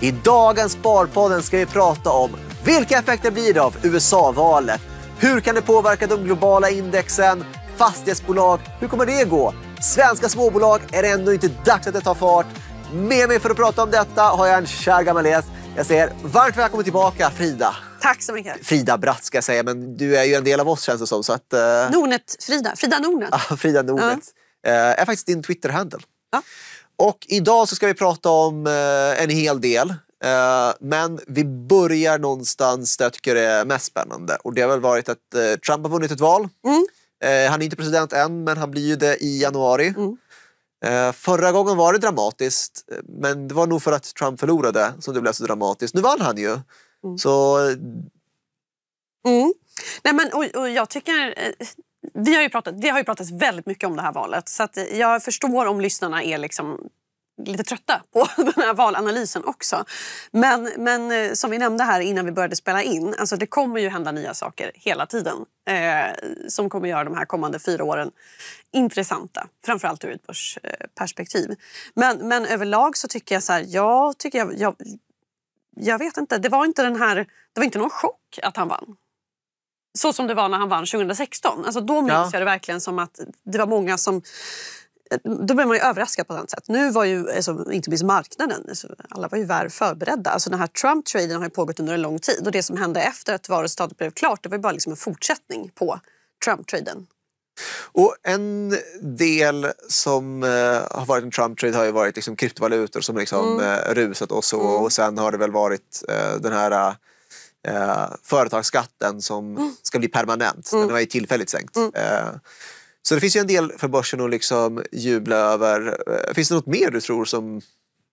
I dagens Sparpodden ska vi prata om vilka effekter blir det av USA-valet? Hur kan det påverka de globala indexen? Fastighetsbolag, hur kommer det gå? Svenska småbolag, är det ändå inte dags att det tar fart? Med mig för att prata om detta har jag en kär gammal gäst. Jag säger varmt välkommen tillbaka Frida. Tack så mycket. Frida Bratt ska jag säga, men du är ju en del av oss känns det som. Så att, uh... Nornet, Frida. Frida Nornet. Frida Nordnet. Uh. Eh, uh, är faktiskt din Twitter-handle. Ja. Och idag så ska vi prata om eh, en hel del. Eh, men vi börjar någonstans där jag tycker det är mest spännande. Och det har väl varit att eh, Trump har vunnit ett val. Mm. Eh, han är inte president än, men han blir ju det i januari. Mm. Eh, förra gången var det dramatiskt, eh, men det var nog för att Trump förlorade som det blev så dramatiskt. Nu vann han ju. Mm. Så... Mm. Nej, men, och, och jag tycker vi har ju pratat, det har ju pratats väldigt mycket om det här valet så jag förstår om lyssnarna är liksom lite trötta på den här valanalysen också. Men, men eh, som vi nämnde här innan vi började spela in, alltså det kommer ju hända nya saker hela tiden eh, som kommer göra de här kommande fyra åren intressanta. Framförallt ur ett börsperspektiv. Men, men överlag så tycker jag så här, jag tycker jag, jag, jag vet inte, det var inte den här, det var inte någon chock att han vann. Så som det var när han vann 2016. Alltså då minns ja. jag det verkligen som att det var många som då blev man ju överraskad på ett sätt. Nu var ju, alltså, inte minst marknaden, alltså, alla var ju väl förberedda. Alltså, den här Trump-traden har ju pågått under en lång tid och det som hände efter att valresultatet blev klart det var ju bara liksom en fortsättning på Trump-traden. Och en del som eh, har varit en Trump-trade har ju varit liksom kryptovalutor som liksom mm. eh, rusat och så. Mm. Och sen har det väl varit eh, den här eh, eh, företagsskatten som mm. ska bli permanent. Mm. Den var ju tillfälligt sänkt. Mm. Eh, så det finns ju en del för börsen att liksom jubla över. Eh, finns det något mer du tror som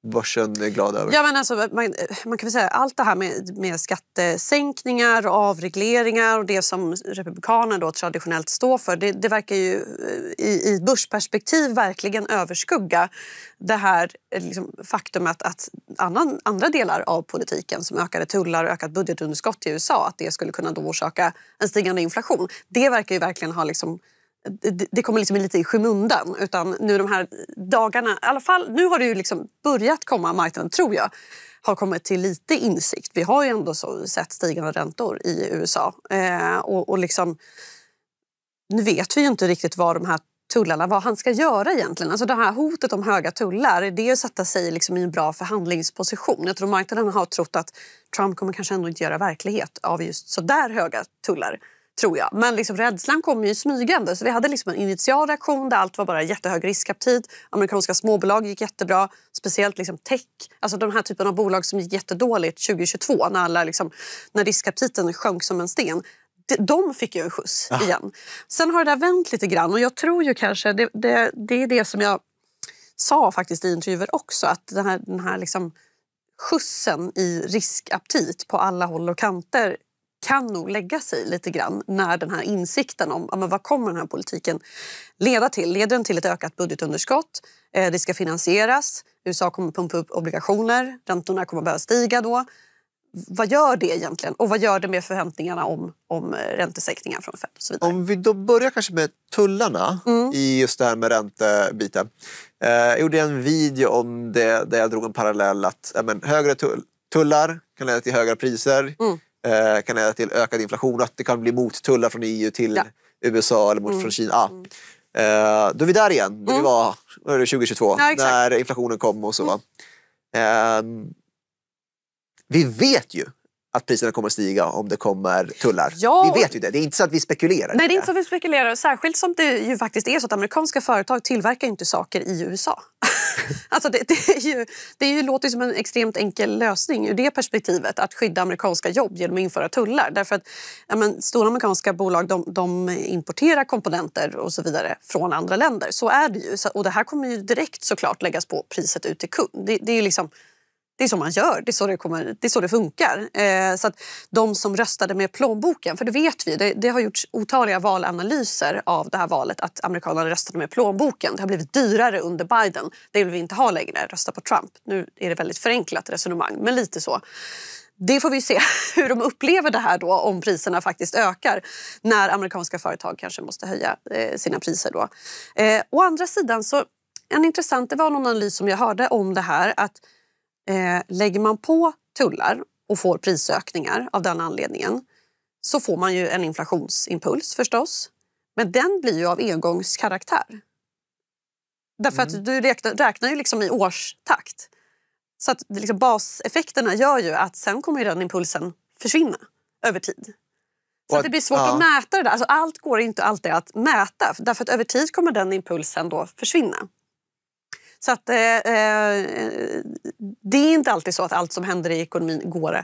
börsen är glad över? Ja, men alltså, man, man kan säga allt det här med, med skattesänkningar och avregleringar och det som Republikanerna traditionellt står för det, det verkar ju eh, i, i börsperspektiv verkligen överskugga det här eh, liksom, faktumet att annan, andra delar av politiken som ökade tullar och ökat budgetunderskott i USA att det skulle kunna då orsaka en stigande inflation. Det verkar ju verkligen ha liksom, det kommer liksom lite i skymundan. Utan nu de här dagarna, i alla fall, nu har det ju liksom börjat komma, marknaden tror jag, har kommit till lite insikt. Vi har ju ändå sett stigande räntor i USA. Eh, och, och liksom, nu vet vi ju inte riktigt vad de här tullarna, vad han ska göra egentligen. Alltså det här hotet om höga tullar, det är att sätta sig liksom i en bra förhandlingsposition. Jag tror marknaden har trott att Trump kommer kanske ändå inte göra verklighet av just så där höga tullar tror jag. Men liksom rädslan kom ju smygande. Så vi hade liksom en initial reaktion där allt var bara jättehög riskaptit. Amerikanska småbolag gick jättebra. Speciellt liksom tech, alltså de här typen av bolag som gick jättedåligt 2022 när, alla liksom, när riskaptiten sjönk som en sten de fick ju en skjuts ah. igen. Sen har det där vänt lite grann och jag tror ju kanske, det, det, det är det som jag sa faktiskt i intervjuer också, att den här, den här liksom skjutsen i riskaptit på alla håll och kanter kan nog lägga sig lite grann när den här insikten om ja, men vad kommer den här politiken leda till? Leder den till ett ökat budgetunderskott? Eh, det ska finansieras. USA kommer pumpa upp obligationer. Räntorna kommer börja stiga då. Vad gör det egentligen? Och vad gör det med förväntningarna om, om eh, räntesänkningar från Fed? Och så vidare? Om vi då börjar kanske med tullarna mm. i just det här med räntebiten. Eh, jag gjorde en video om det där jag drog en parallell att men, högre tull, tullar kan leda till högre priser. Mm. Eh, kan leda till ökad inflation och att det kan bli mottullar från EU till ja. USA eller mot, mm. från Kina. Ah. Mm. Eh, då är vi där igen. Då mm. vi var, 2022 ja, när inflationen kom och så. Mm. Eh, vi vet ju att priserna kommer att stiga om det kommer tullar. Ja, vi vet ju det. Det är inte så att vi spekulerar. Nej, det är inte så att vi spekulerar. Särskilt som det ju faktiskt är så att amerikanska företag tillverkar inte saker i USA. alltså det, det, är ju, det är ju, låter som en extremt enkel lösning ur det perspektivet att skydda amerikanska jobb genom att införa tullar. Därför att ja, men, stora amerikanska bolag de, de, importerar komponenter och så vidare från andra länder. Så är det ju. Och det här kommer ju direkt såklart läggas på priset ut till kund. Det, det är ju liksom det är så man gör, det är så det, kommer, det, är så det funkar. Eh, så att de som röstade med plånboken, för det vet vi, det, det, har gjorts otaliga valanalyser av det här valet att amerikanerna röstade med plånboken. Det har blivit dyrare under Biden, det vill vi inte ha längre, rösta på Trump. Nu är det väldigt förenklat resonemang, men lite så. Det får vi se hur de upplever det här då om priserna faktiskt ökar när amerikanska företag kanske måste höja eh, sina priser då. Eh, å andra sidan så en intressant, det var någon analys som jag hörde om det här att Eh, lägger man på tullar och får prisökningar av den anledningen så får man ju en inflationsimpuls förstås. Men den blir ju av engångskaraktär. Därför mm. att du räknar, räknar ju liksom i årstakt. Så att liksom baseffekterna gör ju att sen kommer den impulsen försvinna över tid. Så att, det blir svårt ja. att mäta det där. Alltså allt går inte alltid att mäta. Därför att över tid kommer den impulsen då försvinna. Så att, eh, eh, det är inte alltid så att allt som händer i ekonomin går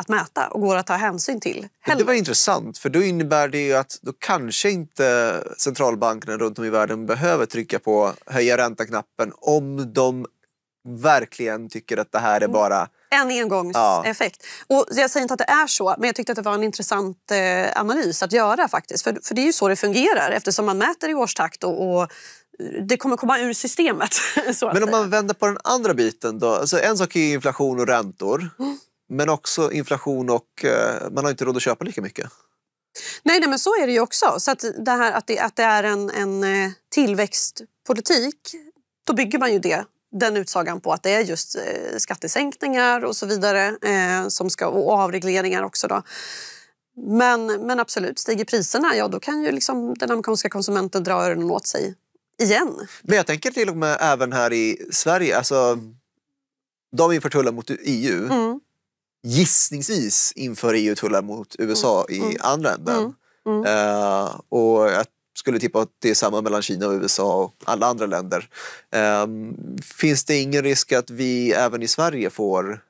att mäta och går att ta hänsyn till. Heller. Det var intressant, för då innebär det ju att då kanske inte centralbankerna runt om i världen behöver trycka på höja ränta-knappen om de verkligen tycker att det här är mm. bara en engångseffekt. Ja. Och jag säger inte att det är så, men jag tyckte att det var en intressant eh, analys att göra. faktiskt. För, för det är ju så det fungerar eftersom man mäter i årstakt och, och det kommer komma ur systemet. men om man vänder på den andra biten då. Alltså en sak är inflation och räntor. Mm. Men också inflation och eh, man har inte råd att köpa lika mycket. Nej, nej men så är det ju också. Så att det här att det, att det är en, en eh, tillväxtpolitik, då bygger man ju det den utsagan på att det är just eh, skattesänkningar och så vidare eh, som ska, och avregleringar också. Då. Men, men absolut, stiger priserna, ja då kan ju liksom den amerikanska konsumenten dra öronen åt sig igen. Men jag tänker till och med även här i Sverige. Alltså, de inför tullar mot EU. Mm. Gissningsvis inför EU tullar mot USA mm. i mm. andra änden. Mm. Uh, och jag skulle tippa att det är samma mellan Kina och USA och alla andra länder. Uh, finns det ingen risk att vi även i Sverige får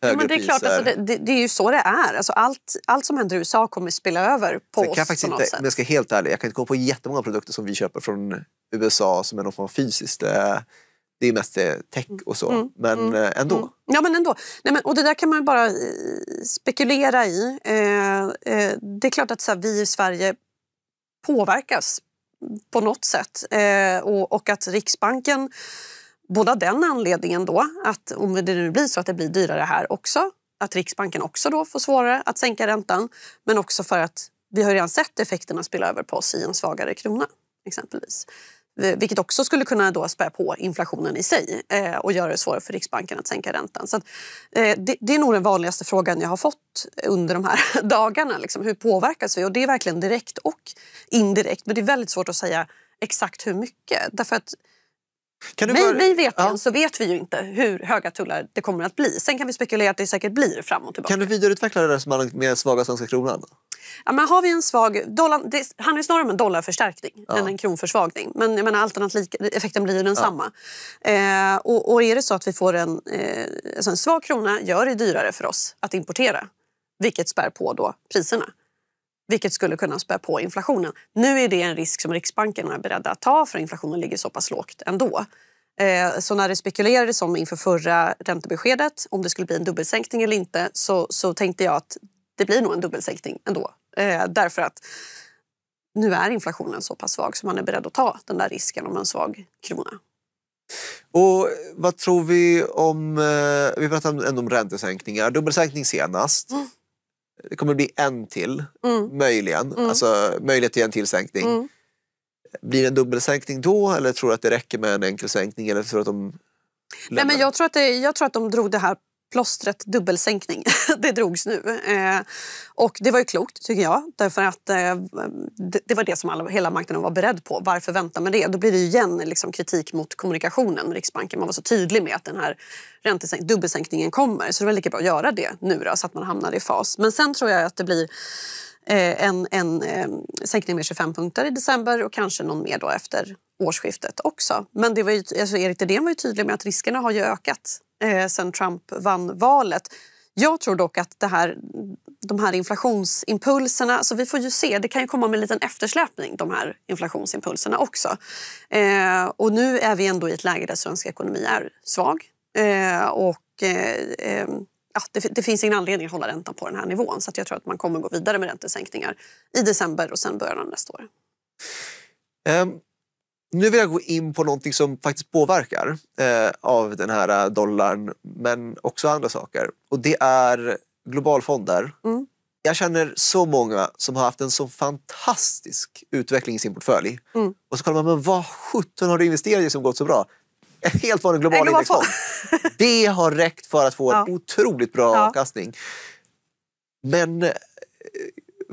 Ja, men det är klart, alltså, det, det, är ju så det är. Alltså, allt, allt som händer i USA kommer att spilla över på Sen oss. jag, faktiskt inte, men jag ska helt ärlig, jag kan inte gå på jättemånga produkter som vi köper från USA som är någon form av fysiskt. Det, eh, det är mest eh, tech och så, mm, mm men mm, ändå. Mm. Ja, men ändå. Nej, men, och det där kan man bara spekulera i. Eh, eh, det är klart att så här, vi i Sverige påverkas på något sätt. Eh, och, och, att Riksbanken både av den anledningen då, att om det nu blir så att det blir dyrare här också, att Riksbanken också då får svårare att sänka räntan, men också för att vi har redan sett effekterna spela över på oss i en svagare krona exempelvis. Eh, vilket också skulle kunna då spä på inflationen i sig eh, och göra det svårare för Riksbanken att sänka räntan. Så att, eh, det, det, är nog den vanligaste frågan jag har fått under de här dagarna. Liksom, hur påverkas vi? Och det är verkligen direkt och indirekt. Men det är väldigt svårt att säga exakt hur mycket. Därför att kan Mig bara... vet ja. så vet vi ju inte hur höga tullar det kommer att bli. Sen kan vi spekulera att det säkert blir fram och tillbaka. Kan du vidareutveckla det resonemanget med svaga svenska kronan? Ja, men har vi en svag dollar, det handlar snarare om en dollarförstärkning ja. än en kronförsvagning. Men jag menar, alternativt, effekten blir ju densamma. Ja. Eh, och, och, är det så att vi får en, eh, alltså en svag krona gör det dyrare för oss att importera. Vilket spär på då priserna vilket skulle kunna spä på inflationen. Nu är det en risk som Riksbanken är beredda att ta för inflationen ligger så pass lågt ändå. Eh, så när det spekulerades om inför förra räntebeskedet om det skulle bli en dubbelsänkning eller inte så, så tänkte jag att det blir nog en dubbelsänkning ändå. Eh, därför att nu är inflationen så pass svag så man är beredd att ta den där risken om en svag krona. Och vad tror vi om... Eh, vi pratade ändå om räntesänkningar. Dubbelsänkning senast. Mm det kommer bli en till, mm. möjligen. Mm. Alltså möjlighet till en till sänkning. Mm. Blir det en dubbelsänkning då eller tror du att det räcker med en enkel sänkning? Eller tror att de Nej, men jag, tror att det, jag tror att de drog det här plåstret dubbelsänkning, det drogs nu. Eh, och det var ju klokt, tycker jag. Därför att eh, det, det, var det som alla, hela marknaden var beredd på. Varför vänta med det? Då blir det igen liksom, kritik mot kommunikationen med Riksbanken. Man var så tydlig med att den här dubbelsänkningen kommer. Så det var lika bra att göra det nu då, så att man hamnade i fas. Men sen tror jag att det blir eh, en, en eh, sänkning med 25 punkter i december och kanske någon mer då efter årsskiftet också. Men det var ju, alltså Erik Thedéen var ju tydlig med att riskerna har ju ökat eh, sen Trump vann valet. Jag tror dock att det här, de här inflationsimpulserna... Så vi får ju se. Det kan ju komma med en liten eftersläpning, de här inflationsimpulserna också. Eh, och nu är vi ändå i ett läge där svensk ekonomi är svag. Eh, och, eh, eh ja, det, det, finns ingen anledning att hålla räntan på den här nivån. Så jag tror att man kommer gå vidare med räntesänkningar i december och sen början av nästa år. Um. Nu vill jag gå in på någonting som faktiskt påverkar eh, av den här eh, dollarn, men också andra saker. Och det är globalfonder. Mm. Jag känner så många som har haft en så fantastisk utveckling i sin portfölj. Mm. Och så kollar man, men vad sjutton har du investerat i som gått så bra? En helt vanlig global, global indexfond. det har räckt för att få en otroligt bra ja. avkastning. Men eh,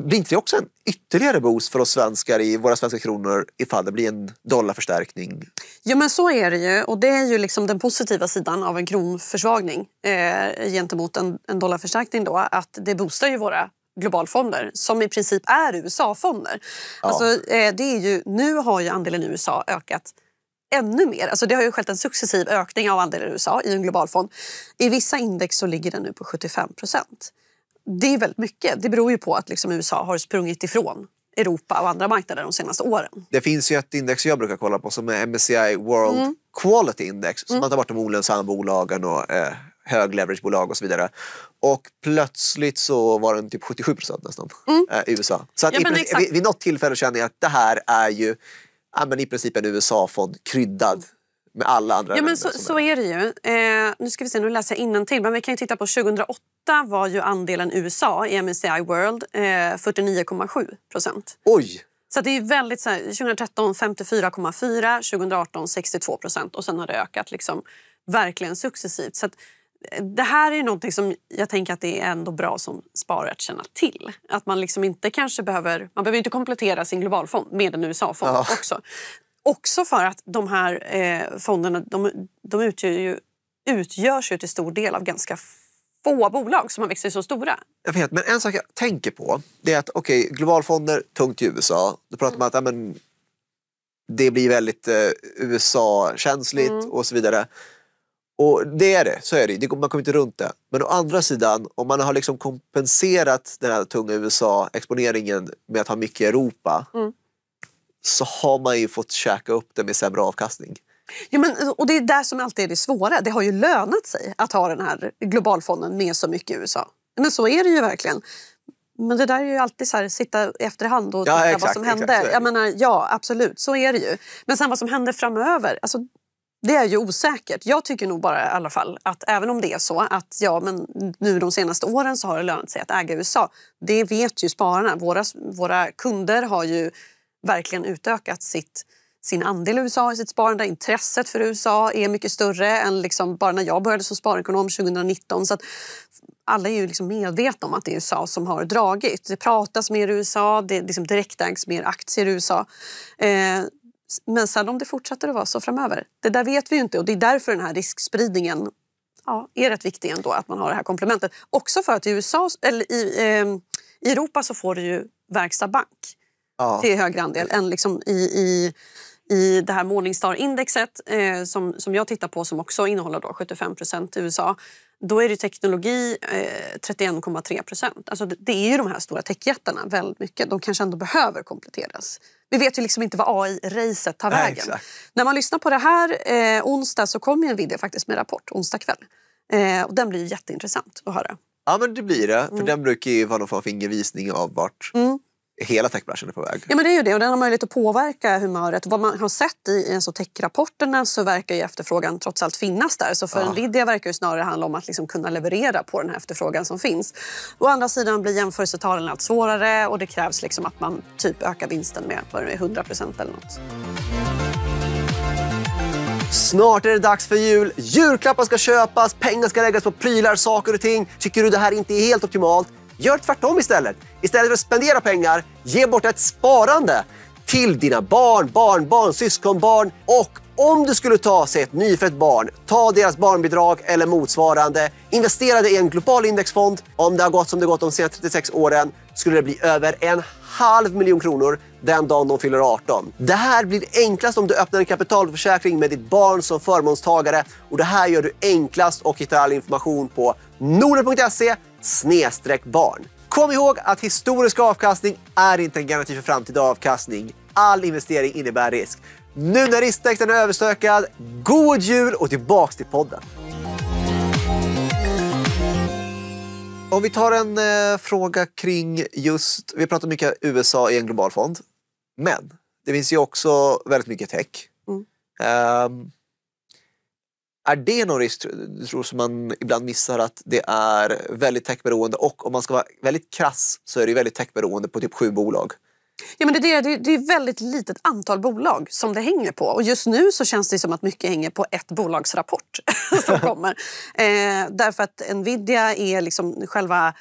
blir inte det också en ytterligare boost för oss svenskar i våra svenska kronor ifall det blir en dollarförstärkning? Ja men så är det ju och det är ju liksom den positiva sidan av en kronförsvagning eh, gentemot en, en dollarförstärkning då att det boostar ju våra globalfonder som i princip är USA-fonder. Ja. Alltså, eh, det är ju, nu har ju andelen USA ökat ännu mer. Alltså det har ju skett en successiv ökning av andelen i USA i en globalfond. I vissa index så ligger den nu på 75 procent det är väldigt mycket. Det beror ju på att liksom USA har sprungit ifrån Europa och andra marknader de senaste åren. Det finns ju ett index jag brukar kolla på som är MSCI World mm. Quality Index som mm. tar bort de olönsamma bolagen och eh, högleveragebebolag och så vidare. Och plötsligt så var den typ 77 procent nästan mm. eh, USA. Så att ja, princip, vid, vid något tillfälle känner jag att det här är ju ja, men i princip en USA-fond kryddad mm med alla andra ja, men så, så, är det ju. Eh, nu ska vi se, nu läser jag till. men vi kan titta på 2008 var ju andelen USA i MSCI World eh, 49,7 procent. Oj! Så det är väldigt så här, 2013 54,4, 2018 62 procent och sen har det ökat liksom verkligen successivt. Så att, eh, det här är någonting som jag tänker att det är ändå bra som sparare att känna till. Att man liksom inte kanske behöver, man behöver inte komplettera sin globalfond med en USA-fond ja. också. Också för att de här eh, fonderna de, de utgör ju, utgörs ju till stor del av ganska få bolag som har växt sig så stora. Jag vet, men en sak jag tänker på det är att okej, okay, globalfonder, tungt i USA. Då pratar man mm. att ja, det blir väldigt eh, USA-känsligt mm. och så vidare. Och det är det, så är det. Man kommer inte runt det. Men å andra sidan, om man har liksom kompenserat den här tunga USA-exponeringen med att ha mycket Europa. Mm så har man ju fått käka upp det med sämre avkastning. Ja, men, och det är där som alltid är det svåra. Det har ju lönat sig att ha den här globalfonden med så mycket i USA. Men så är det ju verkligen. Men det där är ju alltid så här, sitta i efterhand och ja, titta exakt, vad som hände. jag menar, ja, absolut, så är det ju. Men sen vad som händer framöver, alltså, det är ju osäkert. Jag tycker nog bara i alla fall att även om det är så att ja, men nu de senaste åren så har det lönat sig att äga USA. Det vet ju spararna. Våra, våra kunder har ju verkligen utökat sitt, sin andel i USA i sitt sparande. Intresset för USA är mycket större än liksom bara när jag började som sparekonom 2019. Så att alla är ju liksom medvetna om att det är USA som har dragit. Det pratas mer i USA, det liksom direktägs mer aktier i USA. Eh, men sen om det fortsätter att vara så framöver, det där vet vi ju inte. Och det är därför den här riskspridningen ja, är rätt viktig ändå, att man har det här komplementet. Också för att i, USA, eller i, eh, i Europa så får du ju verkstad bank ja. till högre andel än liksom i, i, i det här Morningstar-indexet eh, som, som jag tittar på som också innehåller då 75 procent USA. Då är det teknologi eh, 31,3 procent. Alltså det, det, är ju de här stora techjättarna väldigt mycket. De kanske ändå behöver kompletteras. Vi vet ju liksom inte vad AI-racet tar vägen. Exakt. När man lyssnar på det här eh, onsdag så kommer Nvidia faktiskt med rapport onsdag kväll. Eh, och den blir jätteintressant att höra. Ja men det blir det, för mm. den brukar ju vara någon form av fingervisning av vart mm hela techbranschen är på väg. Ja, men det är ju det. Och den har möjlighet att påverka humöret. Vad man har sett i ens och techrapporterna så verkar ju efterfrågan trots allt finnas där. Så för ja. Nvidia verkar det snarare handla om att liksom kunna leverera på den här efterfrågan som finns. Å andra sidan blir jämförelsetalen allt svårare och det krävs liksom att man typ ökar vinsten med 100 eller nåt. Snart är det dags för jul. Julklappar ska köpas, pengar ska läggas på prylar, saker och ting. Tycker du det här inte är helt optimalt? Gör tvärtom istället. Istället för att spendera pengar, ge bort ett sparande till dina barn, barnbarn, syskonbarn och om du skulle ta sig ett nyfött barn, ta deras barnbidrag eller motsvarande, investera det i en global indexfond. Om det har gått som det gått de senaste 36 åren skulle det bli över en halv miljon kronor den dagen de fyller 18. Det här blir enklast om du öppnar en kapitalförsäkring med ditt barn som förmånstagare och det här gör du enklast och hittar all information på norden.se barn. Kom ihåg att historisk avkastning är inte en garanti för framtida avkastning. All investering innebär risk. Nu när risktexten är överstökad, god jul och tillbaks till podden. Om vi tar en eh, fråga kring just, vi pratar mycket USA i en global fond, men det finns ju också väldigt mycket tech. Mm. Um, är det någon risk tror, som man ibland missar att det är väldigt techberoende och om man ska vara väldigt krass så är det väldigt techberoende på typ sju bolag? Ja, men det, är, det, det är väldigt litet antal bolag som det hänger på. Och just nu så känns det som att mycket hänger på ett bolagsrapport som kommer. Eh, därför att Nvidia är liksom själva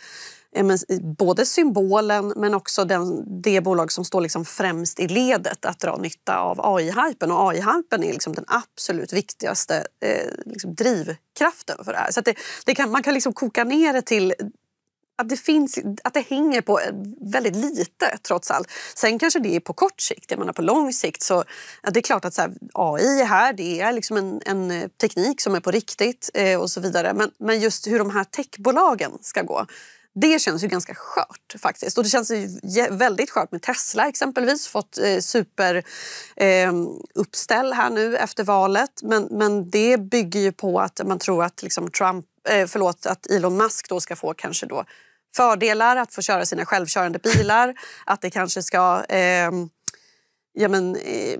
både symbolen men också den, det bolag som står liksom främst i ledet att dra nytta av AI-hypen. Och AI-hypen är liksom den absolut viktigaste eh, liksom drivkraften för det här. Så det, det kan, man kan liksom koka ner det till att det, finns, att det hänger på eh, väldigt lite trots allt. Sen kanske det är på kort sikt. Jag menar på lång sikt så det är klart att så här, AI är här. Det är liksom en, en eh, teknik som är på riktigt eh, och så vidare. Men, men just hur de här techbolagen ska gå det känns ju ganska skört faktiskt. Och det känns ju väldigt skört med Tesla exempelvis. Fått eh, superuppställ ehm, eh, här nu efter valet. Men, men det bygger ju på att man tror att liksom Trump, eh, förlåt, att Elon Musk då ska få kanske då fördelar att få köra sina självkörande bilar. Att det kanske ska eh, ja, men, eh,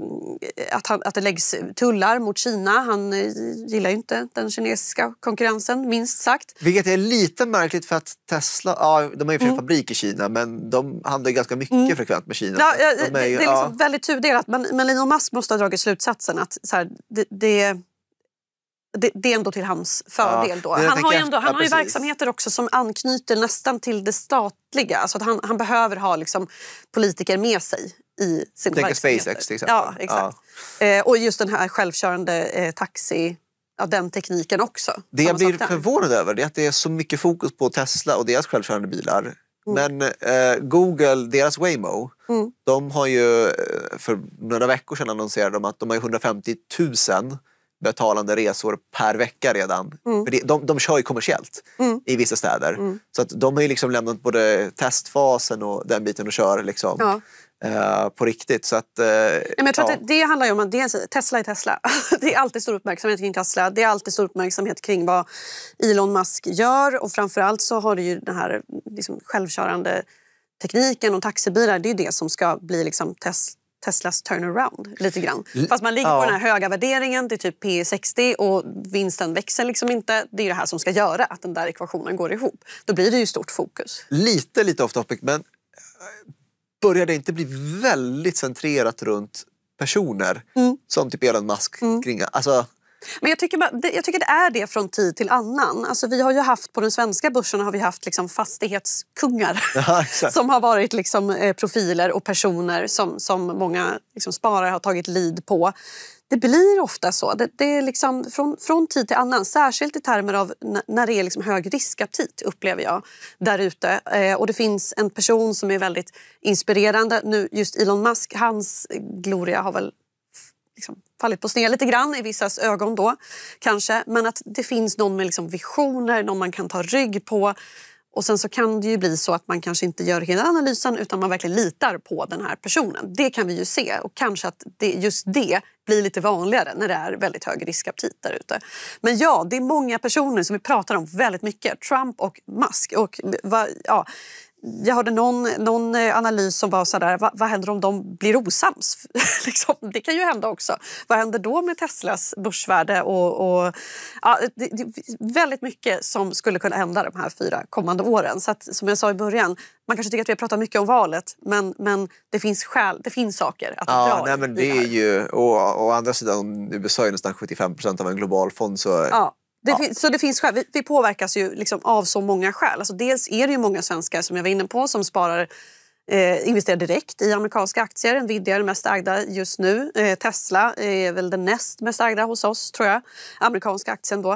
att, han, att det läggs tullar mot Kina. Han eh, gillar ju inte den kinesiska konkurrensen, minst sagt. Vilket är lite märkligt för att Tesla, ja, de har ju mm. fabrik i Kina men de handlar ganska mycket mm. frekvent med Kina. Ja, ja, de är, det är liksom ja. väldigt tudelat men, men Elon Musk måste ha dragit slutsatsen att så här, det, det det, det, är ändå till hans fördel. Ja, då. Han, har, ändå, han ja, har ju verksamheter också som anknyter nästan till det statliga. Alltså att han, han behöver ha liksom politiker med sig i sin Tänk verksamhet. SpaceX till exempel. Ja, exakt. Ja. Eh, och just den här självkörande eh, taxi ja, den tekniken också. Det jag blir förvånad över är att det är så mycket fokus på Tesla och deras självkörande bilar. Mm. Men eh, Google, deras Waymo, mm. de har ju eh, för några veckor sedan annonserat att de har 150 000 betalande resor per vecka redan. Mm. För de, de, de kör ju kommersiellt mm. i vissa städer. Mm. Så att de har ju liksom lämnat både testfasen och den biten och kör. Liksom. Ja. Eh, på riktigt. Så att, uh, Nej, men jag tror ja. att det, det handlar om att dels, Tesla är Tesla. det är alltid stor uppmärksamhet kring Tesla. Det är alltid stor uppmärksamhet kring vad Elon Musk gör. Och framförallt så har du ju den här liksom, självkörande tekniken och taxibilar. Det är det som ska bli liksom, tes, Teslas turnaround. lite grann. Fast man ligger ja. på den här höga värderingen, det är typ P 60 och vinsten växer liksom inte. Det är det här som ska göra att den där ekvationen går ihop. Då blir det ju stort fokus. Lite, lite off topic, men eh, börjar det inte bli väldigt centrerat runt personer mm. som typ Elon Musk mm. kring... Alltså, men jag tycker, jag tycker det är det från tid till annan. Alltså vi har ju haft, på den svenska börsen har vi haft liksom fastighetskungar ja, som har varit liksom eh, profiler och personer som, som många liksom sparare har tagit lid på det blir ofta så. Det, det är liksom från, från tid till annan, särskilt i termer av när det är liksom hög riskaptit upplever jag där ute. Eh, och det finns en person som är väldigt inspirerande. Nu just Elon Musk, hans gloria har väl liksom fallit på sned lite grann i vissas ögon då kanske. Men att det finns någon med liksom visioner, någon man kan ta rygg på och Sen så kan det ju bli så att man kanske inte gör hela analysen utan man verkligen litar på den här personen. Det kan vi ju se och kanske att det, just det blir lite vanligare när det är väldigt hög riskaptit där ute. Men ja, det är många personer som vi pratar om väldigt mycket. Trump och Musk. Och, va, ja, jag hörde någon, någon eh, analys som var så där, vad, vad händer om de blir osams? liksom, det kan ju hända också. Vad händer då med Teslas börsvärde? Och, och ja, det, det, väldigt mycket som skulle kunna hända de här fyra kommande åren. Så att, som jag sa i början, man kanske tycker att vi har pratat mycket om valet men, men det finns skäl, det finns saker att ja, dra nej, men det är ju, och, Å andra sidan, USA är nästan 75 procent av en global fond så ja. Det finns, så det finns skäl. Vi, vi påverkas ju liksom av så många skäl. Alltså dels är det ju många svenskar som jag var inne på som sparar eh, investerar direkt i amerikanska aktier. Nvidia är den mest ägda just nu. Eh, Tesla är väl den näst mest ägda hos oss, tror jag. Amerikanska aktien då.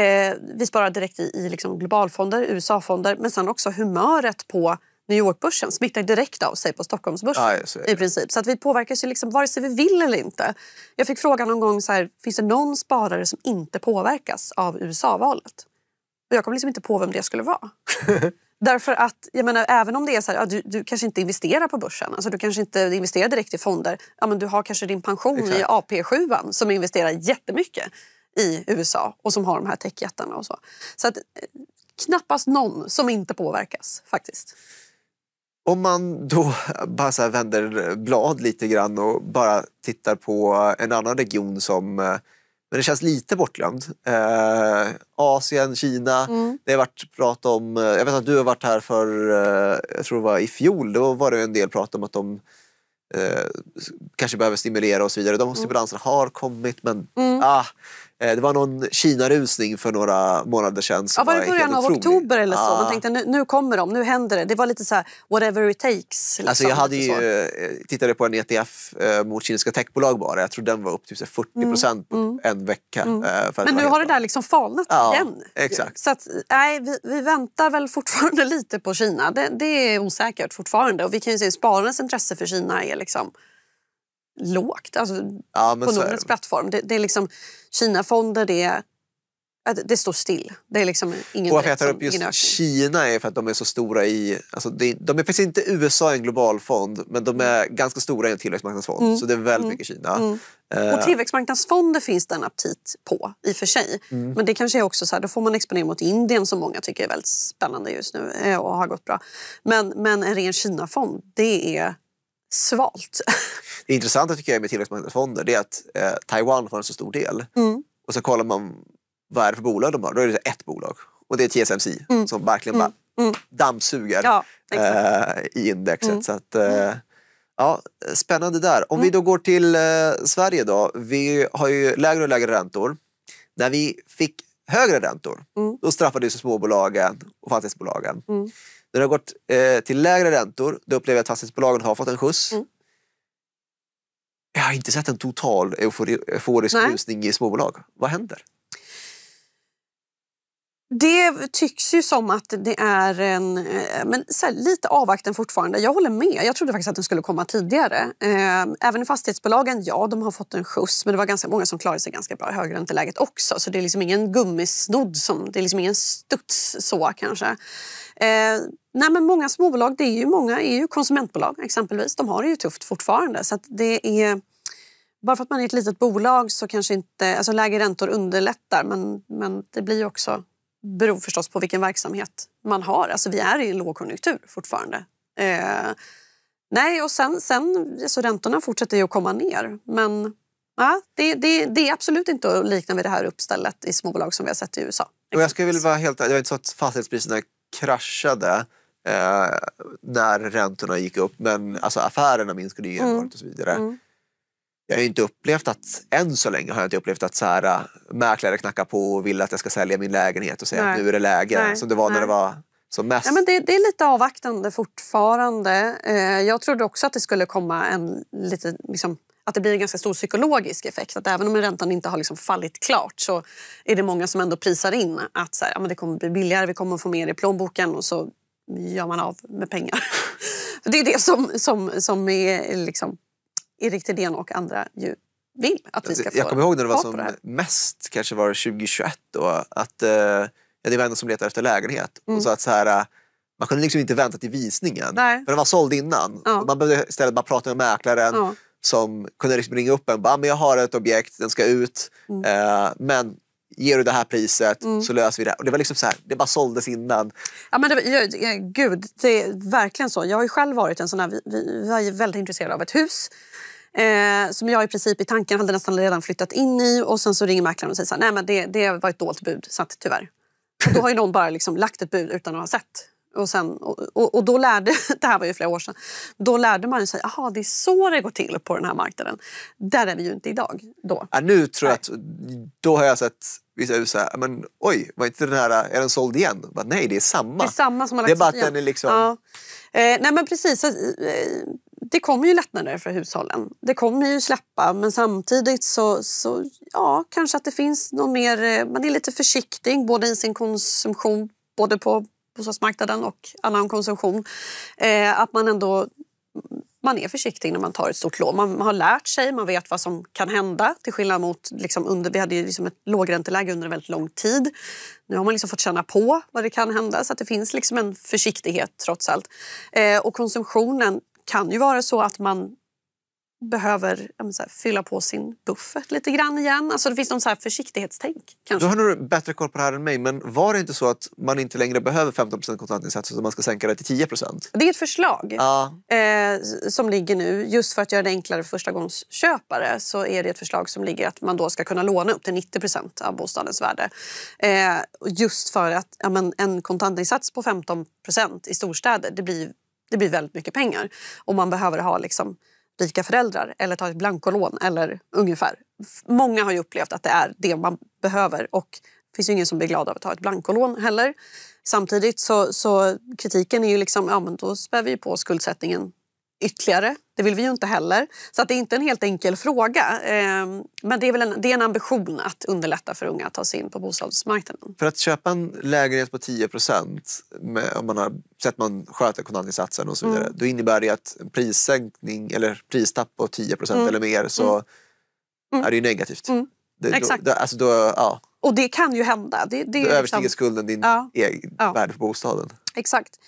Eh, vi sparar direkt i, i liksom globalfonder, USA-fonder men sen också humöret på New York-börsen smittar direkt av sig på Stockholmsbörsen. Nej, i princip. Så att vi påverkas ju liksom, vare sig vi vill eller inte. Jag fick frågan någon gång så här, finns det någon sparare som inte påverkas av USA-valet. Och jag kom liksom inte på vem det skulle vara. Därför att, jag menar, även om det är så här, du, du, kanske inte investerar på börsen, alltså du kanske inte investerar direkt i fonder. Ja, men du har kanske din pension Exakt. i AP7 som investerar jättemycket i USA och som har de här techjättarna och så. Så att, eh, knappast någon som inte påverkas faktiskt. Om man då bara så vänder blad lite grann och bara tittar på en annan region som eh, men det känns lite bortglömd. Eh, Asien, Kina. Mm. Det har varit prat om, eh, jag vet att du har varit här för, eh, jag tror det var i fjol, då var det en del prat om att de eh, kanske behöver stimulera och så vidare. De stimulanserna mm. har kommit men mm. ah, Eh, det var någon Kina-rusning för några månader sedan. Som ja, var det början av oktober eller så? Ja. Man ah. tänkte nu, nu kommer de, nu händer det. Det var lite så här, whatever it takes. Liksom, alltså jag hade ju, eh, tittade på en ETF eh, mot kinesiska techbolag bara. Jag tror den var upp till 40 mm, procent mm. på mm. en vecka. Mm. Men nu har det där liksom falnat ja, igen. Exakt. Så att, nej, vi, vi, väntar väl fortfarande lite på Kina. Det, det är osäkert fortfarande. Och vi kan ju se sparandes intresse för Kina är liksom lågt alltså, ja, på Nordens plattform. Det, det, är liksom Kinafonder, det det står still. Det är liksom ingen och jag tar upp just Kina är för att de är så stora i... Alltså de, de är faktiskt inte USA en global fond, men de är ganska stora i en tillväxtmarknadsfond. Mm. Så det är väldigt mm. mycket Kina. Mm. Eh. Och tillväxtmarknadsfonder finns det en aptit på i och för sig. Mm. Men det kanske är också så här, då får man exponering mot Indien som många tycker är väldigt spännande just nu eh, och har gått bra. Men, men en ren Kinafond, det är svalt. Det intressanta tycker jag med tillväxtmarknadsfonder är att eh, Taiwan har en så stor del. Mm. Och så kollar man vad är det för bolag de har. Då är det ett bolag och det är TSMC mm. som verkligen mm. bara mm. dammsuger ja, eh, i indexet. Mm. Så att, eh, mm. ja, spännande där. Om vi då går till eh, Sverige då. Vi har ju lägre och lägre räntor. När vi fick högre räntor, då straffades småbolagen och fastighetsbolagen. När det har gått eh, till lägre räntor, då upplever jag att fastighetsbolagen har fått en skjuts. Mm. Jag har inte sett en total eufor euforisk rusning i småbolag. Vad händer? Det tycks ju som att det är en, eh, men lite avvakten fortfarande. Jag håller med. Jag trodde faktiskt att den skulle komma tidigare. Eh, även fastighetsbolagen, ja, de har fått en skjuts men det var ganska många som klarade sig ganska bra i högränteläget också. Så det är liksom ingen gummisnodd, som, det är liksom ingen studs så kanske. Eh, nej, men många småbolag, det är ju många är ju konsumentbolag exempelvis. De har det ju tufft fortfarande. Så det är bara för att man är ett litet bolag så kanske inte... Alltså lägre räntor underlättar men, men det blir ju också beror förstås på vilken verksamhet man har. Alltså vi är i en lågkonjunktur fortfarande. Eh, nej, och sen, sen alltså räntorna fortsätter ju att komma ner. Men ja, det, det, det är absolut inte att likna vid det här uppstället i småbolag som vi har sett i USA. Och jag skulle vilja vara helt det var inte så att fastighetspriserna kraschade eh, när räntorna gick upp men alltså affärerna minskade ju mm. och så vidare. Mm jag har inte upplevt att, än så länge har jag inte upplevt att så här, äh, mäklare knackar på och vill att jag ska sälja min lägenhet och säga Nej. att nu är det läge. Som det var Nej. när det var som mest. Ja, men det, det är lite avvaktande fortfarande. Eh, jag trodde också att det skulle komma en lite, liksom, att det blir en ganska stor psykologisk effekt. Att även om räntan inte har liksom fallit klart så är det många som ändå prisar in att så här, ja, men det kommer bli billigare, vi kommer få mer i plånboken och så gör man av med pengar. det är det som, som, som är liksom Erik Thedéen och andra ju vill att vi ska få Jag kommer ihåg när det var som det mest, kanske var 2021 då, att eh, det var en som letade efter lägenhet mm. och sa att så här, eh, man kunde liksom inte vänta till visningen. Nej. För den var såld innan. Ja. Man behövde istället bara prata med mäklaren ja. som kunde liksom ringa upp en och bara, ah, men jag har ett objekt, den ska ut. Mm. Eh, men ger du det här priset mm. så löser vi det. Och det var liksom så här, det bara såldes innan. Ja, men det, jag, gud, det är verkligen så. Jag har ju själv varit en sån här, vi, vi, var väldigt intresserade av ett hus Eh, som jag i princip i tanken hade nästan redan flyttat in i. Och sen så ringer mäklaren och säger så här, nej men det, det var ett dolt bud, så att, tyvärr. Och då har ju någon bara liksom lagt ett bud utan att ha sett. Och, sen, och, och, och, då lärde, det här var ju flera år sedan, då lärde man ju sig aha det är så det går till på den här marknaden. Där är vi ju inte idag. Då. Ja, nu tror jag nej. att, då har jag sett vissa hus här, men oj, var inte den här, är den såld igen? Bara, nej, det är samma. Det är samma som man har Det är bara att den är liksom... Ja. Eh, nej men precis. Eh, det kommer ju lättnader för hushållen. Det kommer ju släppa, men samtidigt så, så ja, kanske att det finns någon mer... Eh, man är lite försiktig både i sin konsumtion, både på bostadsmarknaden och annan konsumtion. Eh, att man ändå man är försiktig när man tar ett stort lån. Man har lärt sig, man vet vad som kan hända. Till skillnad mot, liksom under, vi hade ju liksom ett lågränteläge under en väldigt lång tid. Nu har man liksom fått känna på vad det kan hända så att det finns liksom en försiktighet trots allt. Eh, och konsumtionen, kan ju vara så att man behöver här, fylla på sin buffert lite grann igen. Alltså det finns någon så här försiktighetstänk. Kanske. Du har nog bättre koll på det här än mig, men var det inte så att man inte längre behöver 15 kontantinsats utan man ska sänka det till 10 Det är ett förslag ja. eh, som ligger nu. Just för att göra det enklare för förstagångsköpare så är det ett förslag som ligger att man då ska kunna låna upp till 90 av bostadens värde. Eh, just för att ja, men en kontantinsats på 15 i storstäder det blir det blir väldigt mycket pengar och man behöver ha liksom rika föräldrar eller ta ett blankolån eller ungefär. Många har ju upplevt att det är det man behöver och det finns ju ingen som blir glad av att ta ett blankolån heller. Samtidigt så, så kritiken är ju liksom, ja men då spär vi på skuldsättningen ytterligare. Det vill vi ju inte heller. Så att det är inte en helt enkel fråga. Ehm, men det är, väl en, det är en ambition att underlätta för unga att ta sig in på bostadsmarknaden. För att köpa en lägenhet på 10 procent, om man har sett man sköter kontantinsatsen och så vidare, mm. då innebär det att en prissänkning eller pristapp på 10 procent mm. eller mer så mm. mm. är det ju negativt. Mm. Det, Exakt. Då, alltså då, ja. Och det kan ju hända. Det, det då överstiger liksom... skulden din ja. egen ja. värde på bostaden. Exakt.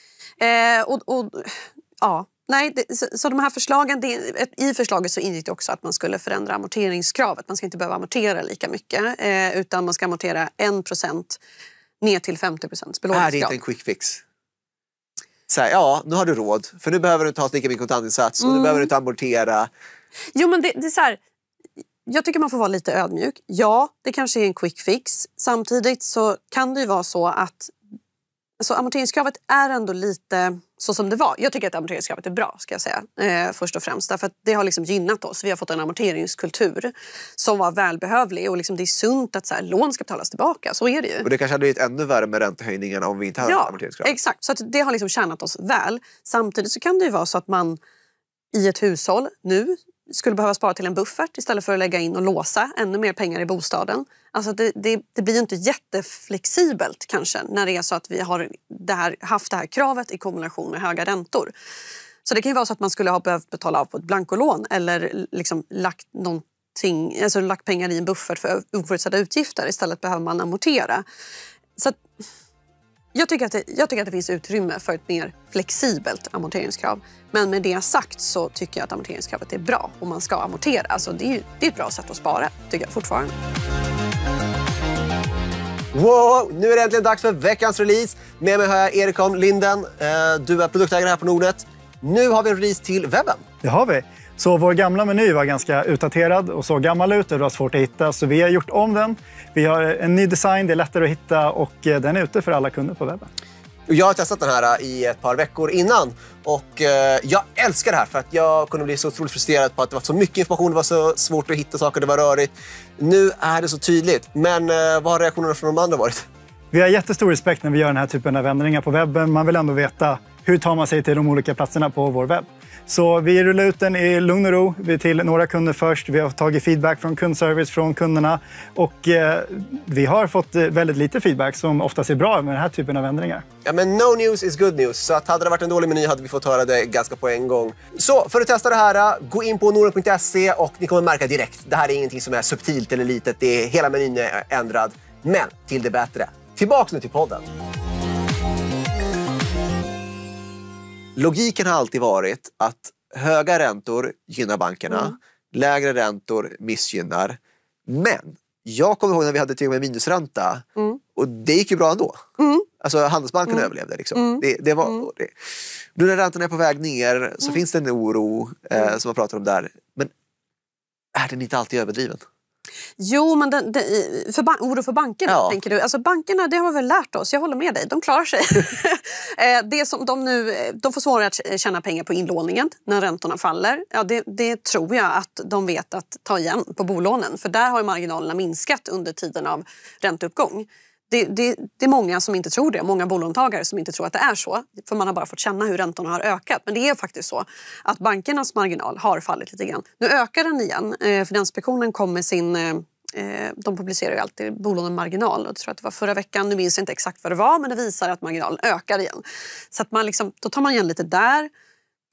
Eh, och, och, ja, nej, det, så, så, de här förslagen, det, I förslaget så ingick det också att man skulle förändra amorteringskravet. Man ska inte behöva amortera lika mycket eh, utan man ska amortera 1 ner till 50 belåningsgrad. Är det inte en quick fix? Så här, ja, nu har du råd för nu behöver du inte ha lika mycket kontantinsats mm. och nu mm. behöver du inte amortera. Jo, men det, det är så här, jag tycker man får vara lite ödmjuk. Ja, det kanske är en quick fix. Samtidigt så kan det ju vara så att Alltså, amorteringskravet är ändå lite så som det var. Jag tycker att amorteringskravet är bra, ska jag säga. Eh, först och främst. Därför det har liksom gynnat oss. Vi har fått en amorteringskultur som var välbehövlig. Och liksom det är sunt att så här, lån ska betalas tillbaka. Så är det ju. Och det kanske hade blivit ännu värre med räntehöjningarna om vi inte hade ja, amorteringskrav. Exakt, så det har liksom tjänat oss väl. Samtidigt så kan det ju vara så att man i ett hushåll nu skulle behöva spara till en buffert istället för att lägga in och låsa ännu mer pengar i bostaden. Alltså det, det, det blir ju inte jätteflexibelt kanske när det är så att vi har det här, haft det här kravet i kombination med höga räntor. Så det kan ju vara så att man skulle ha behövt betala av på ett blankolån eller liksom lagt, alltså lagt pengar i en buffert för oförutsedda utgifter. Istället behöver man amortera. Så jag, tycker att det, jag tycker att det finns utrymme för ett mer flexibelt amorteringskrav. Men med det sagt så tycker jag att amorteringskravet är bra och man ska amortera. Alltså det, är, det är ett bra sätt att spara, tycker jag fortfarande. Wow! Nu är det äntligen dags för veckans release. Med mig har jag Erik Erikon Linden. Eh, du är produktägare här på Nordnet. Nu har vi en release till webben. Det har vi. Så vår gamla meny var ganska utdaterad och såg gammal ut och det var svårt att hitta. Så vi har gjort om den. Vi har en ny design, det är lättare att hitta och eh, den är ute för alla kunder på webben. Jag har testat den här eh, i ett par veckor innan och eh, jag älskar det här för att jag kunde bli så otroligt frustrerad på att det var så mycket information, det var så svårt att hitta saker, det var rörigt. Nu är det så tydligt. Men vad har reaktionerna från de andra varit? Vi har jättestor respekt när vi gör den här typen av ändringar på webben. Man vill ändå veta hur tar man sig till de olika platserna på vår webb. Så vi rullar ut den i lugn och ro vi är till några kunder först. Vi har tagit feedback från kundservice från kunderna och eh, vi har fått eh, väldigt lite feedback som oftast är bra med den här typen av ändringar. Ja, men no news is good news. Så att hade det varit en dålig meny hade vi fått höra det ganska på en gång. Så för att testa det här, eh, gå in på norden.se och ni kommer märka direkt. Det här är ingenting som är subtilt eller litet. Det är, hela menyn är ändrad, men till det bättre. Tillbaka nu till podden. Logiken har alltid varit att höga räntor gynnar bankerna. Mm. Lägre räntor missgynnar. Men jag kommer ihåg när vi hade till och med minusränta mm. och det gick ju bra ändå. Mm. Alltså Handelsbanken mm. överlevde. Liksom. Mm. Det, det, var, mm. det. Nu när räntan är på väg ner så mm. finns det en oro eh, som man pratar om där. Men är den inte alltid överdriven? Jo, men den, den, för oro för bankerna ja. tänker du. Alltså bankerna, det har vi väl lärt oss. Jag håller med dig, de klarar sig. Eh, det som de, nu, eh, de får svårare att eh, tjäna pengar på inlåningen när räntorna faller. Ja, det, det, tror jag att de vet att ta igen på bolånen. För där har marginalerna minskat under tiden av ränteuppgång. Det, det, det, är många som inte tror det, många bolåntagare som inte tror att det är så. För Man har bara fått känna hur räntorna har ökat. Men det är faktiskt så att bankernas marginal har fallit lite grann. Nu ökar den igen. Eh, Finansinspektionen kom med sin eh, eh de publicerar ju alltid bolånen marginal. Jag tror att det var förra veckan, nu minns jag inte exakt vad det var men det visar att marginalen ökar igen. Så att man liksom, då tar man igen lite där.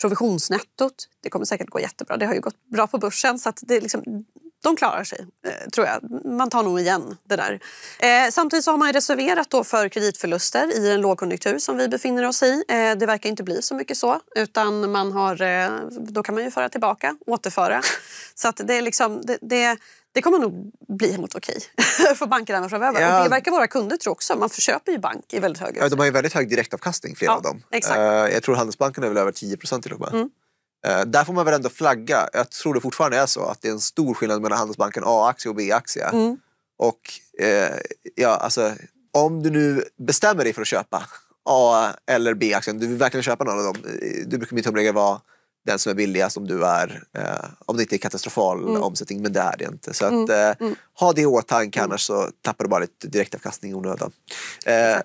Provisionsnettot, det kommer säkert gå jättebra. Det har ju gått bra på börsen. Så att det liksom, de klarar sig, eh, tror jag. Man tar nog igen det där. Eh, samtidigt har man reserverat då för kreditförluster i en lågkonjunktur som vi befinner oss i. Eh, det verkar inte bli så mycket så, utan man har, då kan man ju föra tillbaka, återföra. Så att det, är liksom, det, det, det kommer nog bli helt okej för bankerna framöver. Ja. det verkar våra kunder tro också. Man köper ju bank i väldigt hög utsträckning. Ja, de har ju väldigt hög direktavkastning, flera ja, av dem. Exakt. jag tror Handelsbanken är väl över 10 procent till och med. Mm. Eh, där får man väl ändå flagga. Jag tror det fortfarande är så att det är en stor skillnad mellan Handelsbanken A-aktie och B-aktie. Mm. Och eh, ja, alltså, om du nu bestämmer dig för att köpa A eller B-aktien, du vill verkligen köpa någon av dem. Eh, du brukar min tumregel vara den som är billigast om du är, eh, om det inte är katastrofal mm. omsättning, men det är det inte. Så att, mm. eh, mm. ha det i åtanke mm. annars så tappar du bara lite direktavkastning i onödan. Eh,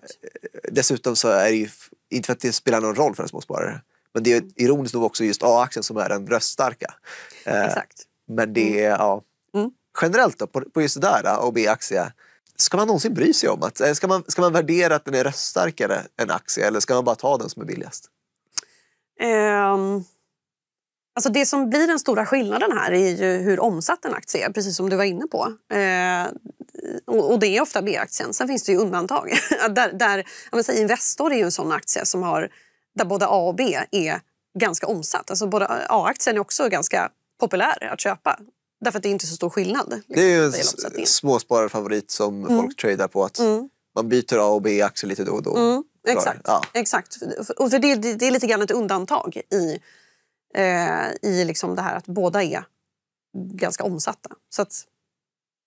dessutom så är det ju, inte för att det spelar någon roll för en småsparare, men det är ironiskt nog också just A-aktien som är den röststarka. Eh, Exakt. Men det mm. är, ja. Mm. Generellt då, på, just det där, och eh, B-aktie. Ska man någonsin bry sig om att, eh, ska man, ska man värdera att den är röststarkare än aktie eller ska man bara ta den som är billigast? Um, alltså det som blir den stora skillnaden här är ju hur omsatt en aktie är, precis som du var inne på. Uh, och, och, det är ofta B-aktien. Sen finns det ju undantag. där, där, jag Investor är ju en sån aktie som har där både A och B är ganska omsatt. Alltså både A-aktien är också ganska populär att köpa. Därför att det är inte så stor skillnad. Liksom, det är en småspararfavorit som mm. folk tradar på. att mm. Man byter A och B-aktier lite då och då. Mm. Exakt. Ja. Exakt. Och för det, det, det, är lite grann ett undantag i, eh, i liksom det här att båda är ganska omsatta. Så att,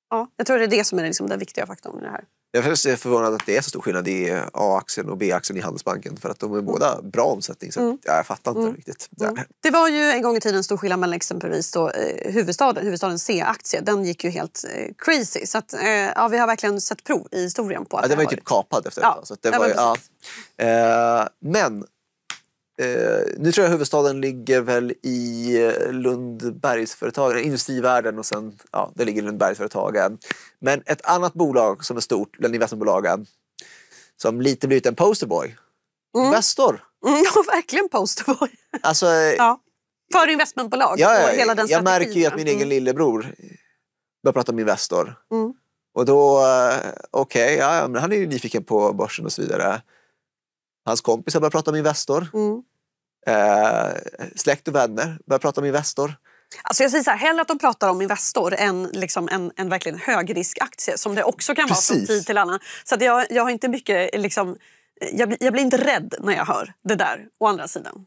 ja, jag tror det är det som är liksom den viktiga faktorn i det här. Jag är förvånad att det är så stor skillnad i A-aktien och B-aktien i Handelsbanken för att de är båda bra omsättning. Så mm. jag fattar inte mm. riktigt. Mm. Det var ju en gång i tiden stor skillnad mellan exempelvis då, eh, huvudstaden, huvudstadens C-aktie. Den gick ju helt eh, crazy. Så att, eh, ja, vi har verkligen sett prov i historien på att ja, Den var ju typ kapad efter ett ja, tag. men Eh, nu tror jag huvudstaden ligger väl i eh, Lundbergsföretagen, Industrivärden och sen ja, det ligger Lundbergsföretagen. Men ett annat bolag som är stort, bland investmentbolagen, som lite blivit en posterboy. Mm. Investor. Mm, ja, verkligen posterboy. Alltså, ja. För investmentbolag ja, och hela den strategin. Jag märker ju att min mm. egen lillebror börjar prata om Investor. Mm. Och då, eh, okej, okay, ja, han är ju nyfiken på börsen och så vidare. Hans kompisar började prata om Investor. Mm. Eh, släkt och vänner började prata om Investor. Alltså jag säger så här, hellre att de pratar om Investor än liksom en, en verkligen högriskaktie som det också kan Precis. vara från tid till annan. Så jag, jag har inte mycket... Liksom, jag, jag, blir inte rädd när jag hör det där, å andra sidan.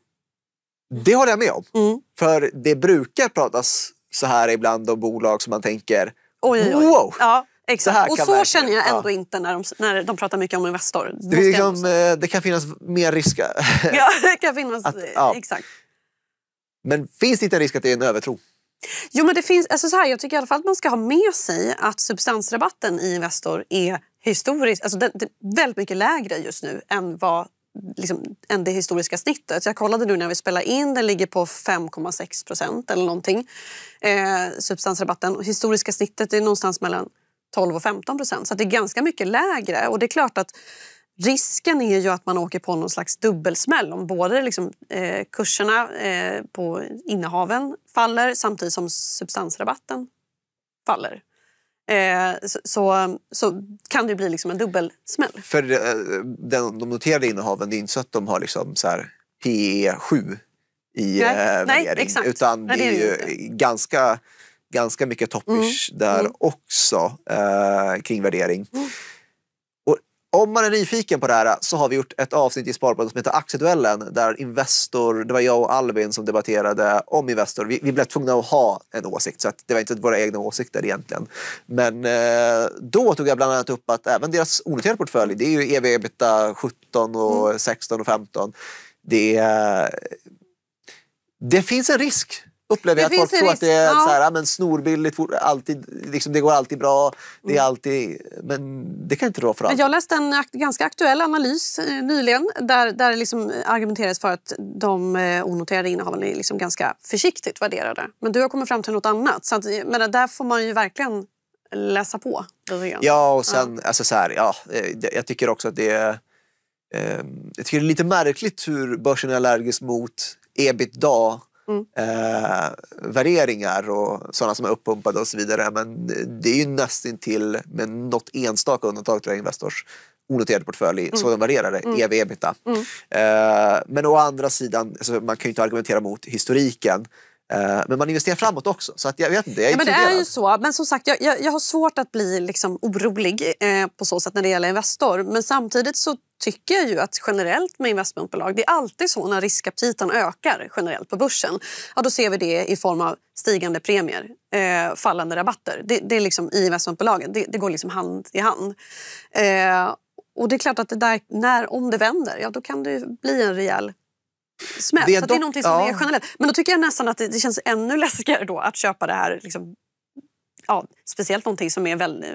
Det håller jag med om. Mm. För det brukar pratas så här ibland om bolag som man tänker oj, oj, oj. wow! Ja. Exakt, så och så verkligen. känner jag ändå ja. inte när de, när de pratar mycket om Investor. Det, det, kan, liksom, eh, det kan finnas mer risk. ja, det kan finnas. Att, eh, ja. Exakt. Men finns det inte en risk att det är en övertro? Jo, men det finns, alltså så här, jag tycker i alla fall att man ska ha med sig att substansrabatten i Investor är historiskt, alltså den, den, väldigt mycket lägre just nu än, vad, liksom, än det historiska snittet. jag kollade nu när vi spelade in, den ligger på 5,6 procent eller någonting. Eh, substansrabatten. Och historiska snittet är någonstans mellan 12 och 15 procent. Så det är ganska mycket lägre. Och det är klart att Risken är ju att man åker på någon slags dubbelsmäll om både liksom, eh, kurserna eh, på innehaven faller samtidigt som substansrabatten faller. Eh, så, så, så, kan det bli liksom en dubbelsmäll. För eh, den, de noterade innehaven, det är inte så att de har liksom så här PE 7 i nej, eh, värdering. Nej, exakt. Utan det är ju ganska ganska mycket toppish mm. där mm. också eh, kring värdering. Mm. om man är nyfiken på det här så har vi gjort ett avsnitt i Sparpodden som heter Aktieduellen där Investor, det var jag och Albin som debatterade om Investor. Vi, vi blev tvungna att ha en åsikt så att det var inte våra egna åsikter egentligen. Men eh, då tog jag bland annat upp att även deras onoterade portfölj, det är ju ev ebitda 17 och 16 mm. och 15. Det, det finns en risk upplever jag att folk tror att det är ja. så här, men snorbilligt, alltid, liksom, det går alltid bra. Det är mm. alltid, men det kan inte rå för allt. Jag läste en ganska aktuell analys eh, nyligen där, det liksom argumenterades för att de eh, onoterade innehaven är liksom ganska försiktigt värderade. Men du har kommit fram till något annat. Så att, eh, men där får man ju verkligen läsa på. Ja, och sen, ja. Alltså så här, ja, eh, jag tycker också att det är, jag tycker det är lite märkligt hur börsen är allergisk mot ebitda Mm. eh, värderingar och sådana som är uppumpade och så vidare. Men det är ju nästintill, med något enstaka undantag tror jag, Investors onoterade portfölj mm. så den värderade, mm. ev ebita Mm. Eh, men å andra sidan, alltså, man kan ju inte argumentera mot historiken. Eh, men man investerar framåt också. Så att jag vet inte, jag är, ja, men det är ju så. Men som sagt, jag, jag, jag har svårt att bli liksom orolig eh, på så sätt när det gäller Investor. Men samtidigt så tycker jag ju att generellt med investmentbolag, det är alltid så när riskaptiten ökar generellt på börsen, ja, då ser vi det i form av stigande premier, eh, fallande rabatter. Det, det, är liksom i investmentbolagen, det, det går liksom hand i hand. Eh, och det är klart att där, när, om det vänder, ja, då kan det bli en rejäl som Det, dock, det är någonting som ja. är generellt. Men då tycker jag nästan att det, det, känns ännu läskigare då att köpa det här liksom, ja, speciellt någonting som är väldigt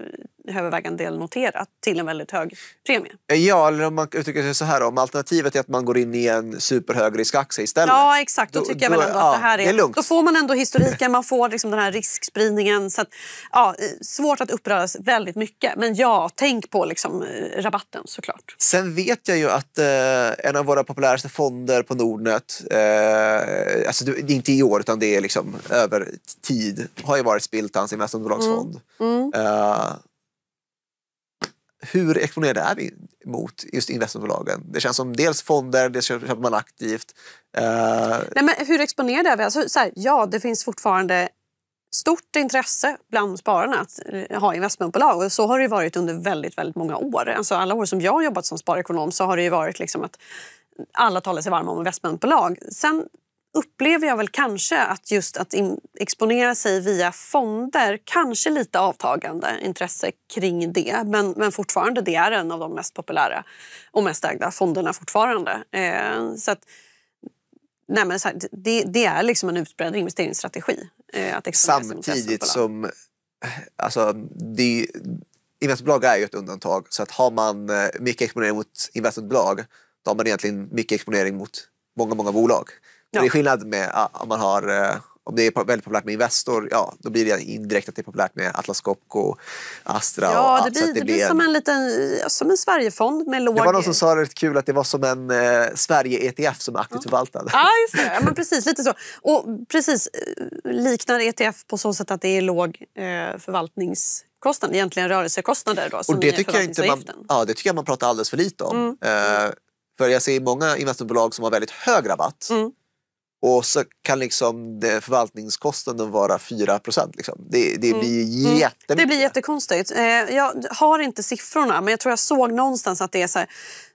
övervägande del noterat till en väldigt hög premie. Ja, eller om man uttrycker sig så här om alternativet är att man går in i en superhög riskaktie istället. Ja, exakt. Då, då tycker jag väl ändå ja, det här är, det är Då får man ändå historiken, man får liksom den här riskspridningen. Så att, ja, svårt att uppröras väldigt mycket. Men ja, tänk på liksom, eh, rabatten såklart. Sen vet jag ju att eh, en av våra populäraste fonder på Nordnet, eh, alltså det är inte i år utan det är liksom över tid, har ju varit Spiltans investmentbolagsfond. Mm. Mm. Eh, hur exponerade är vi mot just investmentbolagen? Det känns som dels fonder, dels köper man aktivt. Uh... Nej, men hur exponerade är vi? Alltså, så här, ja, det finns fortfarande stort intresse bland spararna att eh, ha investmentbolag. Och så har det varit under väldigt, väldigt många år. Alltså alla år som jag har jobbat som sparekonom så har det varit liksom att alla talar sig varma om investmentbolag. Sen upplever jag väl kanske att just att exponera sig via fonder, kanske lite avtagande intresse kring det. Men, men fortfarande, det är en av de mest populära och mest ägda fonderna fortfarande. Eh, så att, nej men så här, det, det, är liksom en utbredd investeringsstrategi. Eh, att Samtidigt som... Eh, alltså, det, investmentbolag är ju ett undantag. Så att har man eh, mycket exponering mot investmentbolag då har man egentligen mycket exponering mot många, många bolag. Ja. Det är skillnad med om man har eh, om det är väldigt populärt med Investor, ja, då blir det indirekt att det är populärt med Atlas Copco, Astra och ja, det blir, det, det blir som en liten som en Sverigefond med låg... Det var någon som sa rätt kul att det var som en eh, Sverige-ETF som är aktivt ja. förvaltad. Ja, just det. Ja, men precis, lite så. Och precis, eh, liknar ETF på så sätt att det är låg eh, förvaltnings kostnader, egentligen rörelsekostnader då, som och det tycker jag inte man, Ja, det tycker jag man pratar alldeles för lite om. Mm. Eh, för jag ser många investmentbolag som har väldigt hög rabatt mm. Och så kan liksom förvaltningskostnaden vara 4 Liksom. Det, det, mm. blir mm. jättemycket. Det blir jättekonstigt. Eh, jag har inte siffrorna men jag tror jag såg någonstans att det är så här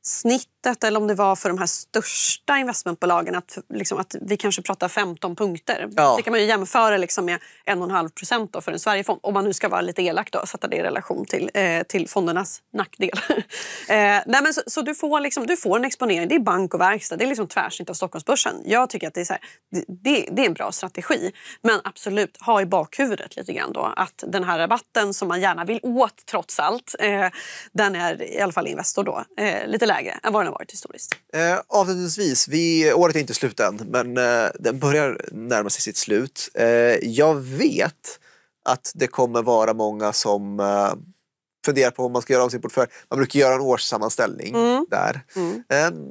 snittet eller om det var för de här största investmentbolagen att, liksom, att vi kanske pratar 15 punkter. Ja. Det kan man ju jämföra liksom, med 1,5 procent för en Sverigefond om man nu ska vara lite elak och sätta det i relation till, eh, till fondernas nackdel. eh, nej, men så, så, du, får liksom, du får en exponering. Det är bank och verkstad. Det är liksom tvärsnitt av Stockholmsbörsen. Jag tycker att det är, så här, det, det, är en bra strategi. Men absolut, ha i bakhuvudet lite grann då, att den här rabatten som man gärna vill åt trots allt, eh, den är i alla fall Investor då, eh, lite lägre lägre än vad den har varit historiskt. Eh, avslutningsvis, vi, året är inte slut än, men eh, den börjar närma sig sitt slut. Eh, jag vet att det kommer vara många som eh, funderar på vad man ska göra av sin portfölj. Man brukar göra en årssammanställning mm. där. Mm. Eh,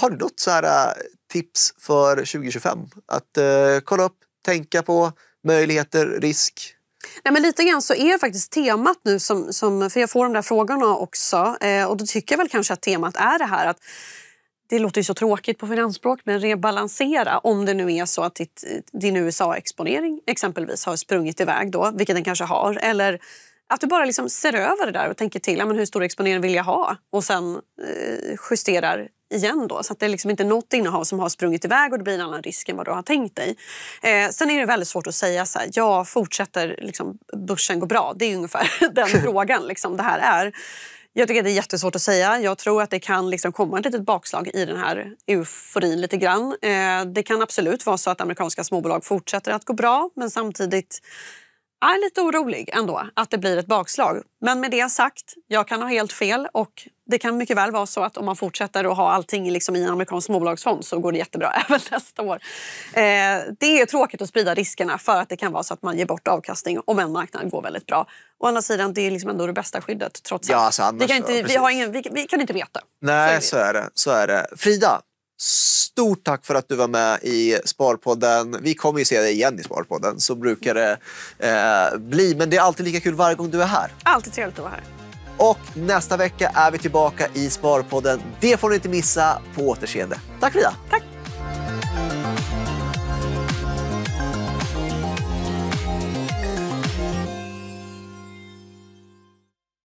har du något så här, eh, tips för 2025? Att eh, kolla upp, tänka på möjligheter, risk? Nej, men lite grann så är faktiskt temat nu, som, som, för jag får de där frågorna också eh, och då tycker jag väl kanske att temat är det här att det låter ju så tråkigt på finansspråk, men rebalansera om det nu är så att ditt, din USA-exponering exempelvis har sprungit iväg då, vilket den kanske har. Eller att du bara liksom ser över det där och tänker till. Ja, men hur stor exponering vill jag ha? Och sen eh, justerar igen. Då, så att det är liksom inte något innehav som har sprungit iväg och det blir en annan risk än vad du har tänkt dig. Eh, sen är det väldigt svårt att säga så här, ja, fortsätter liksom, börsen gå bra? Det är ungefär den frågan liksom, det här är. Jag tycker det är jättesvårt att säga. Jag tror att det kan liksom komma ett litet bakslag i den här euforin lite grann. Eh, det kan absolut vara så att amerikanska småbolag fortsätter att gå bra men samtidigt jag är lite orolig ändå att det blir ett bakslag. Men med det sagt, jag kan ha helt fel och det kan mycket väl vara så att om man fortsätter att ha allting liksom i en amerikansk småbolagsfond så går det jättebra även nästa år. Eh, det är tråkigt att sprida riskerna för att det kan vara så att man ger bort avkastning om en marknad går väldigt bra. Å andra sidan, det är liksom ändå det bästa skyddet trots allt. Ja, alltså, vi, kan inte, vi, vi, vi, kan inte veta. Nej, så är, det. så är det. Frida, Stort tack för att du var med i Sparpodden. Vi kommer ju se dig igen i Sparpodden. Så brukar det eh, bli. Men det är alltid lika kul varje gång du är här. Alltid trevligt att vara här. Och nästa vecka är vi tillbaka i Sparpodden. Det får ni inte missa. På återseende. Tack Frida. Tack.